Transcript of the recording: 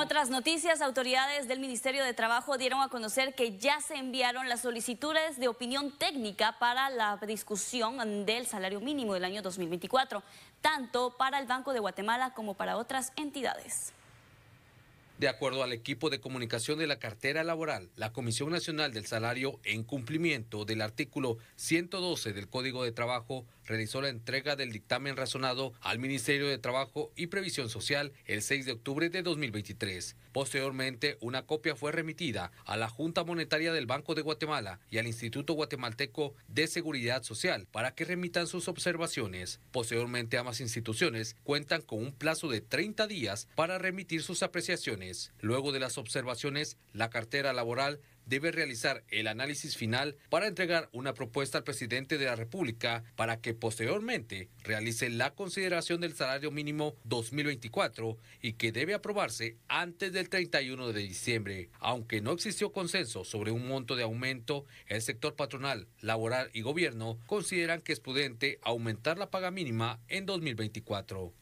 otras noticias, autoridades del Ministerio de Trabajo dieron a conocer que ya se enviaron las solicitudes de opinión técnica para la discusión del salario mínimo del año 2024, tanto para el Banco de Guatemala como para otras entidades. De acuerdo al equipo de comunicación de la cartera laboral, la Comisión Nacional del Salario, en cumplimiento del artículo 112 del Código de Trabajo, realizó la entrega del dictamen razonado al Ministerio de Trabajo y Previsión Social el 6 de octubre de 2023. Posteriormente, una copia fue remitida a la Junta Monetaria del Banco de Guatemala y al Instituto Guatemalteco de Seguridad Social para que remitan sus observaciones. Posteriormente, ambas instituciones cuentan con un plazo de 30 días para remitir sus apreciaciones. Luego de las observaciones, la cartera laboral debe realizar el análisis final para entregar una propuesta al presidente de la República para que posteriormente realice la consideración del salario mínimo 2024 y que debe aprobarse antes del 31 de diciembre. Aunque no existió consenso sobre un monto de aumento, el sector patronal, laboral y gobierno consideran que es prudente aumentar la paga mínima en 2024.